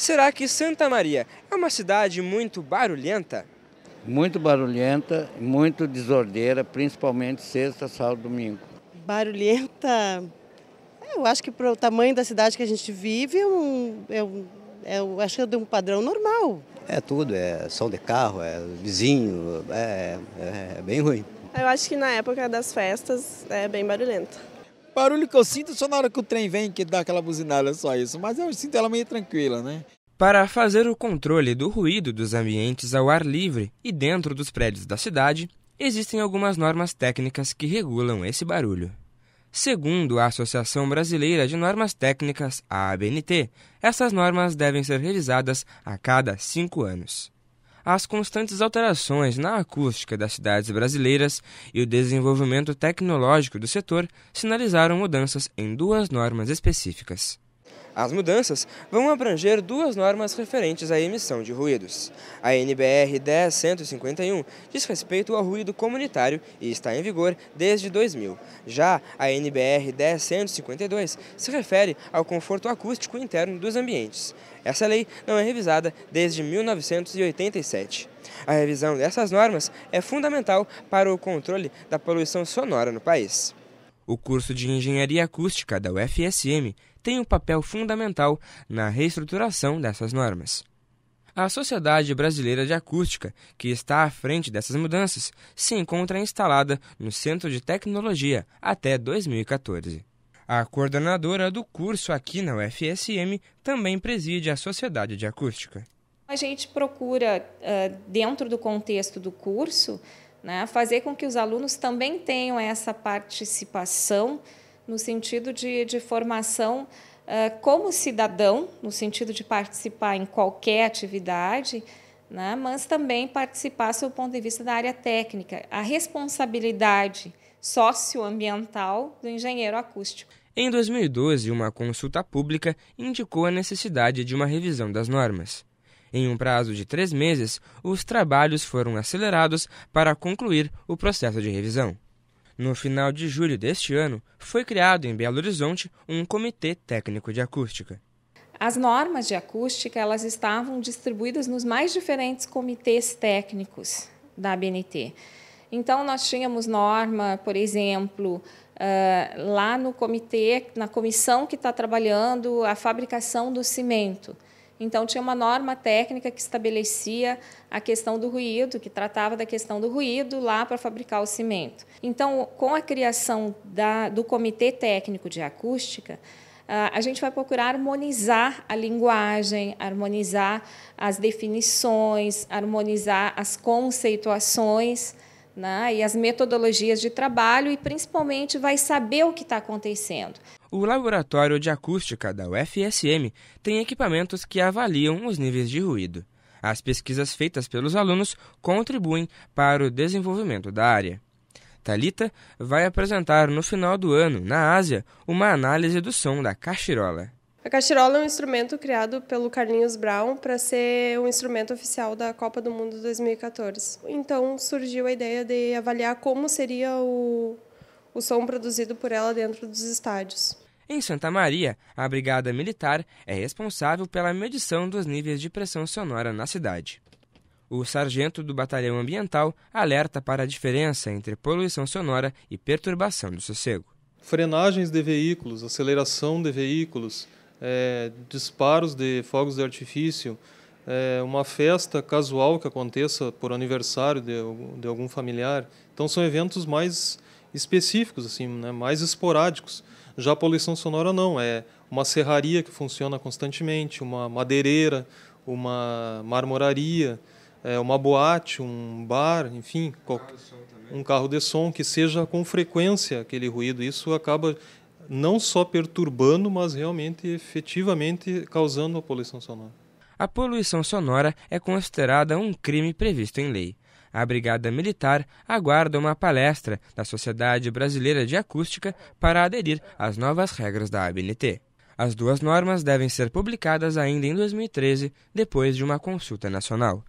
Será que Santa Maria é uma cidade muito barulhenta? Muito barulhenta, muito desordeira, principalmente sexta, sábado, domingo. Barulhenta, é, eu acho que para o tamanho da cidade que a gente vive, eu é é acho que é de um padrão normal. É tudo, é som de carro, é vizinho, é, é, é bem ruim. Eu acho que na época das festas é bem barulhenta barulho que eu sinto só na hora que o trem vem que dá aquela buzinada, só isso. Mas eu sinto ela meio tranquila, né? Para fazer o controle do ruído dos ambientes ao ar livre e dentro dos prédios da cidade, existem algumas normas técnicas que regulam esse barulho. Segundo a Associação Brasileira de Normas Técnicas, a ABNT, essas normas devem ser revisadas a cada cinco anos as constantes alterações na acústica das cidades brasileiras e o desenvolvimento tecnológico do setor sinalizaram mudanças em duas normas específicas. As mudanças vão abranger duas normas referentes à emissão de ruídos. A NBR 10151 diz respeito ao ruído comunitário e está em vigor desde 2000. Já a NBR 10152 se refere ao conforto acústico interno dos ambientes. Essa lei não é revisada desde 1987. A revisão dessas normas é fundamental para o controle da poluição sonora no país. O curso de Engenharia Acústica da UFSM tem um papel fundamental na reestruturação dessas normas. A Sociedade Brasileira de Acústica, que está à frente dessas mudanças, se encontra instalada no Centro de Tecnologia até 2014. A coordenadora do curso aqui na UFSM também preside a Sociedade de Acústica. A gente procura, eh, dentro do contexto do curso, né? fazer com que os alunos também tenham essa participação no sentido de, de formação uh, como cidadão, no sentido de participar em qualquer atividade, né? mas também participar do ponto de vista da área técnica, a responsabilidade socioambiental do engenheiro acústico. Em 2012, uma consulta pública indicou a necessidade de uma revisão das normas. Em um prazo de três meses, os trabalhos foram acelerados para concluir o processo de revisão. No final de julho deste ano, foi criado em Belo Horizonte um comitê técnico de acústica. As normas de acústica elas estavam distribuídas nos mais diferentes comitês técnicos da ABNT. Então, nós tínhamos norma, por exemplo, ah, lá no comitê, na comissão que está trabalhando a fabricação do cimento. Então, tinha uma norma técnica que estabelecia a questão do ruído, que tratava da questão do ruído lá para fabricar o cimento. Então, com a criação da, do Comitê Técnico de Acústica, a gente vai procurar harmonizar a linguagem, harmonizar as definições, harmonizar as conceituações. Né, e as metodologias de trabalho e principalmente vai saber o que está acontecendo. O Laboratório de Acústica da UFSM tem equipamentos que avaliam os níveis de ruído. As pesquisas feitas pelos alunos contribuem para o desenvolvimento da área. Talita vai apresentar no final do ano, na Ásia, uma análise do som da cachirola. A cachirola é um instrumento criado pelo Carlinhos Brown para ser um instrumento oficial da Copa do Mundo 2014. Então surgiu a ideia de avaliar como seria o o som produzido por ela dentro dos estádios. Em Santa Maria, a Brigada Militar é responsável pela medição dos níveis de pressão sonora na cidade. O sargento do Batalhão Ambiental alerta para a diferença entre poluição sonora e perturbação do sossego. Frenagens de veículos, aceleração de veículos, é, disparos de fogos de artifício, é, uma festa casual que aconteça por aniversário de, de algum familiar. Então, são eventos mais específicos, assim, né, mais esporádicos. Já a poluição sonora não, é uma serraria que funciona constantemente, uma madeireira, uma marmoraria, é, uma boate, um bar, enfim, um carro, um carro de som que seja com frequência aquele ruído. Isso acaba não só perturbando, mas realmente, efetivamente, causando a poluição sonora. A poluição sonora é considerada um crime previsto em lei. A Brigada Militar aguarda uma palestra da Sociedade Brasileira de Acústica para aderir às novas regras da ABNT. As duas normas devem ser publicadas ainda em 2013, depois de uma consulta nacional.